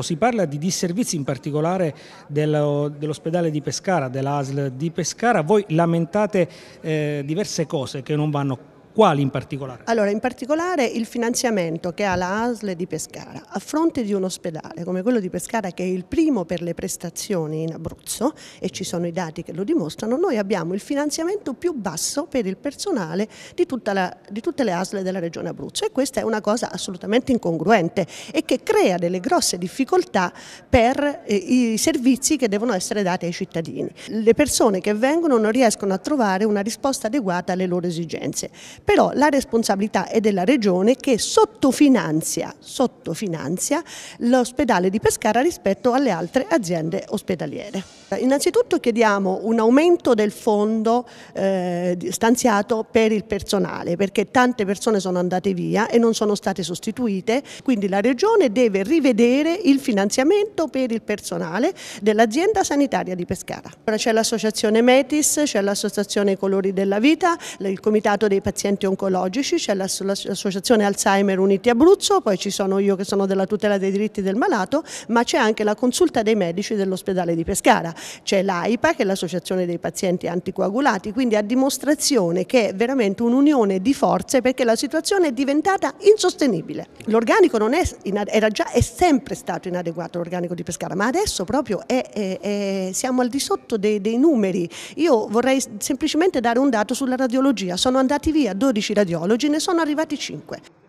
Si parla di disservizi in particolare dell'ospedale di Pescara, dell'ASL di Pescara, voi lamentate eh, diverse cose che non vanno quali in particolare? Allora, in particolare il finanziamento che ha la ASL di Pescara a fronte di un ospedale come quello di Pescara che è il primo per le prestazioni in Abruzzo e ci sono i dati che lo dimostrano, noi abbiamo il finanziamento più basso per il personale di, la, di tutte le ASL della regione Abruzzo e questa è una cosa assolutamente incongruente e che crea delle grosse difficoltà per eh, i servizi che devono essere dati ai cittadini. Le persone che vengono non riescono a trovare una risposta adeguata alle loro esigenze però la responsabilità è della Regione che sottofinanzia, sottofinanzia l'ospedale di Pescara rispetto alle altre aziende ospedaliere. Innanzitutto chiediamo un aumento del fondo eh, stanziato per il personale, perché tante persone sono andate via e non sono state sostituite, quindi la Regione deve rivedere il finanziamento per il personale dell'azienda sanitaria di Pescara. C'è l'associazione Metis, c'è l'associazione Colori della Vita, il comitato dei pazienti pazienti oncologici, c'è l'associazione Alzheimer Uniti Abruzzo, poi ci sono io che sono della tutela dei diritti del malato, ma c'è anche la consulta dei medici dell'ospedale di Pescara, c'è l'AIPA che è l'associazione dei pazienti anticoagulati, quindi a dimostrazione che è veramente un'unione di forze perché la situazione è diventata insostenibile. L'organico era già, è sempre stato inadeguato l'organico di Pescara, ma adesso proprio è, è, è, siamo al di sotto dei, dei numeri. Io vorrei semplicemente dare un dato sulla radiologia, sono andati via 12 radiologi, ne sono arrivati 5.